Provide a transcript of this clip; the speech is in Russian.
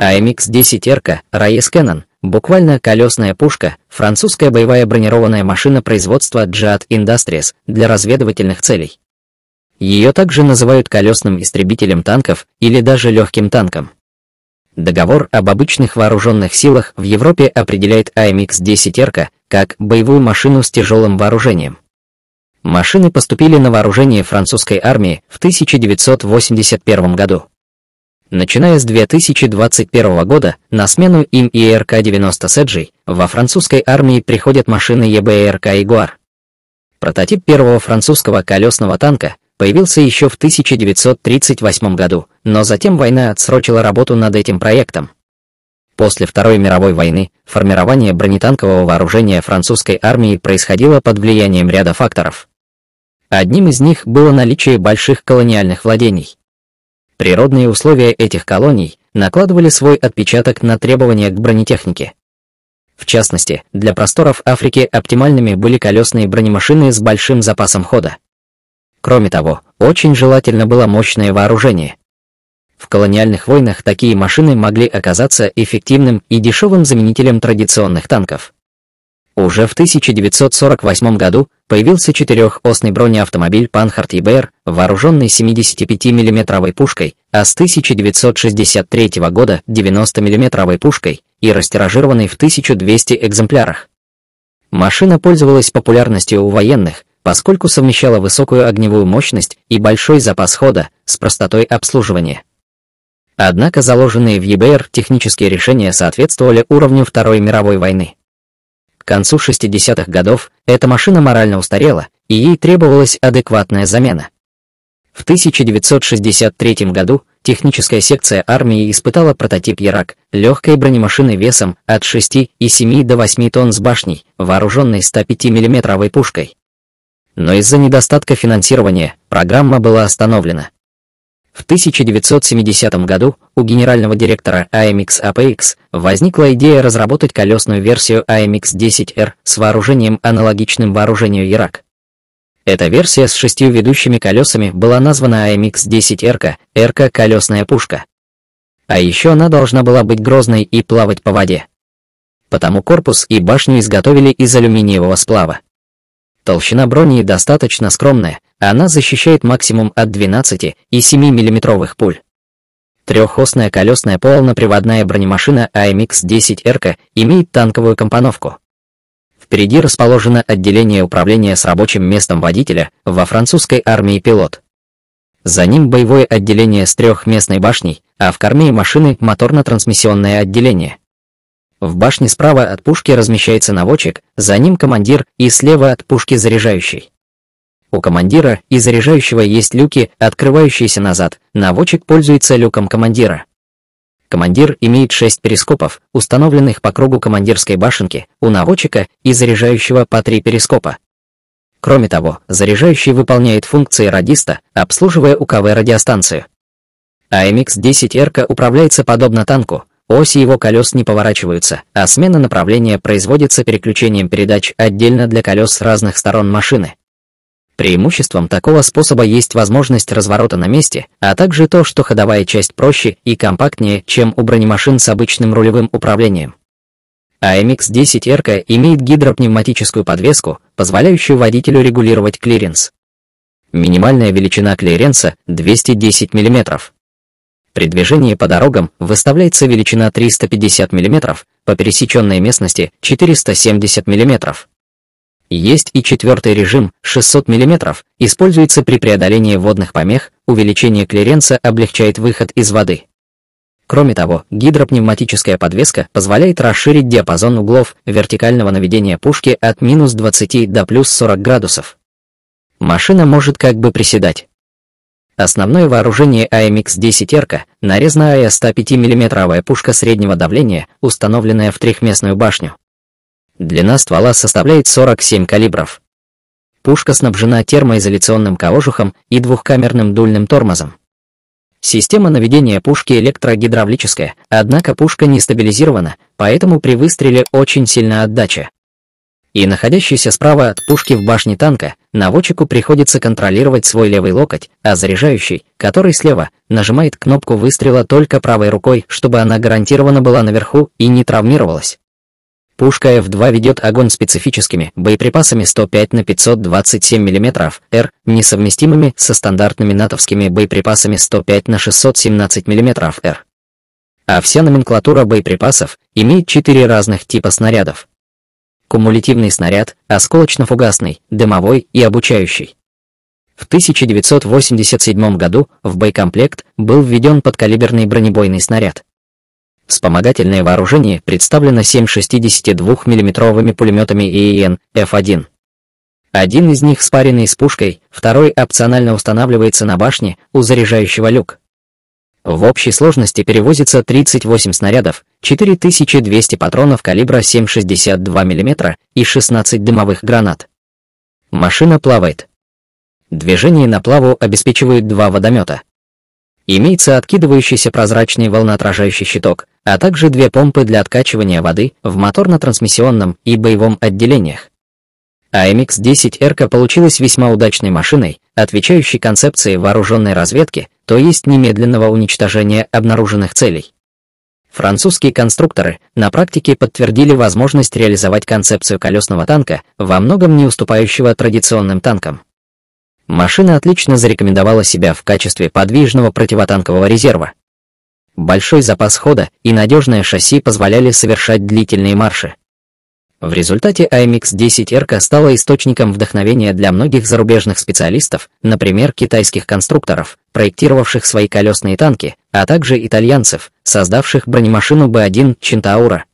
AMX-10 «Эрка» Раис Кеннон, буквально колесная пушка, французская боевая бронированная машина производства Джад Industries для разведывательных целей. Ее также называют колесным истребителем танков или даже легким танком. Договор об обычных вооруженных силах в Европе определяет AMX-10 «Эрка» как боевую машину с тяжелым вооружением. Машины поступили на вооружение французской армии в 1981 году. Начиная с 2021 года, на смену им и РК-90 Седжей во французской армии приходят машины ЕБРК «Игуар». Прототип первого французского колесного танка появился еще в 1938 году, но затем война отсрочила работу над этим проектом. После Второй мировой войны формирование бронетанкового вооружения французской армии происходило под влиянием ряда факторов. Одним из них было наличие больших колониальных владений. Природные условия этих колоний накладывали свой отпечаток на требования к бронетехнике. В частности, для просторов Африки оптимальными были колесные бронемашины с большим запасом хода. Кроме того, очень желательно было мощное вооружение. В колониальных войнах такие машины могли оказаться эффективным и дешевым заменителем традиционных танков. Уже в 1948 году появился четырехосный бронеавтомобиль Panhard EBR, вооруженный 75 миллиметровой пушкой, а с 1963 года 90 миллиметровой пушкой и растиражированный в 1200 экземплярах. Машина пользовалась популярностью у военных, поскольку совмещала высокую огневую мощность и большой запас хода с простотой обслуживания. Однако заложенные в ЕБР e технические решения соответствовали уровню Второй мировой войны. К концу 60-х годов эта машина морально устарела, и ей требовалась адекватная замена. В 1963 году техническая секция армии испытала прототип Ярак, легкой бронемашины весом от 6,7 до 8 тонн с башней, вооруженной 105 миллиметровой пушкой. Но из-за недостатка финансирования программа была остановлена. В 1970 году у генерального директора AMX а APX а возникла идея разработать колесную версию AMX-10R а с вооружением аналогичным вооружению Ирак. Эта версия с шестью ведущими колесами была названа AMX-10R, РК «Колесная пушка». А еще она должна была быть грозной и плавать по воде. Потому корпус и башню изготовили из алюминиевого сплава. Толщина брони достаточно скромная, она защищает максимум от 12 и 7 миллиметровых пуль. Трехосная колесная полноприводная бронемашина AMX-10R имеет танковую компоновку. Впереди расположено отделение управления с рабочим местом водителя во французской армии «Пилот». За ним боевое отделение с трехместной башней, а в корме машины моторно-трансмиссионное отделение. В башне справа от пушки размещается наводчик, за ним командир и слева от пушки заряжающий. У командира и заряжающего есть люки, открывающиеся назад. Наводчик пользуется люком командира. Командир имеет 6 перископов, установленных по кругу командирской башенки, у наводчика и заряжающего по 3 перископа. Кроме того, заряжающий выполняет функции радиста, обслуживая УКВ радиостанцию. АМХ-10РК управляется подобно танку, оси его колес не поворачиваются, а смена направления производится переключением передач отдельно для колес с разных сторон машины. Преимуществом такого способа есть возможность разворота на месте, а также то, что ходовая часть проще и компактнее, чем у бронемашин с обычным рулевым управлением. AMX-10R имеет гидропневматическую подвеску, позволяющую водителю регулировать клиренс. Минимальная величина клиренса – 210 мм. При движении по дорогам выставляется величина 350 мм, по пересеченной местности – 470 мм. Есть и четвертый режим 600 мм, используется при преодолении водных помех, увеличение клиренса облегчает выход из воды. Кроме того, гидропневматическая подвеска позволяет расширить диапазон углов вертикального наведения пушки от минус 20 до плюс 40 градусов. Машина может как бы приседать. Основное вооружение AMX-10 «Эрка» — нарезная 105 миллиметровая пушка среднего давления, установленная в трехместную башню. Длина ствола составляет 47 калибров. Пушка снабжена термоизоляционным кожухом и двухкамерным дульным тормозом. Система наведения пушки электрогидравлическая, однако пушка не стабилизирована, поэтому при выстреле очень сильна отдача. И находящийся справа от пушки в башне танка, наводчику приходится контролировать свой левый локоть, а заряжающий, который слева, нажимает кнопку выстрела только правой рукой, чтобы она гарантированно была наверху и не травмировалась. Пушка F-2 ведет огонь специфическими боеприпасами 105 на 527 мм Р, несовместимыми со стандартными натовскими боеприпасами 105 на 617 мм Р. А вся номенклатура боеприпасов имеет четыре разных типа снарядов. Кумулятивный снаряд, осколочно-фугасный, дымовой и обучающий. В 1987 году в боекомплект был введен подкалиберный бронебойный снаряд. Вспомогательное вооружение представлено 7 62 миллиметровыми пулеметами ИИН F1. Один из них спаренный с пушкой, второй опционально устанавливается на башне у заряжающего люк. В общей сложности перевозится 38 снарядов, 4200 патронов калибра 7,62 мм и 16 дымовых гранат. Машина плавает. Движение на плаву обеспечивают два водомета. Имеется откидывающийся прозрачный волноотражающий щиток, а также две помпы для откачивания воды в моторно-трансмиссионном и боевом отделениях. амх 10 «Эрка» получилась весьма удачной машиной, отвечающей концепции вооруженной разведки, то есть немедленного уничтожения обнаруженных целей. Французские конструкторы на практике подтвердили возможность реализовать концепцию колесного танка, во многом не уступающего традиционным танкам. Машина отлично зарекомендовала себя в качестве подвижного противотанкового резерва. Большой запас хода и надежное шасси позволяли совершать длительные марши. В результате IMX-10R стала источником вдохновения для многих зарубежных специалистов, например, китайских конструкторов, проектировавших свои колесные танки, а также итальянцев, создавших бронемашину B1 Чентаура.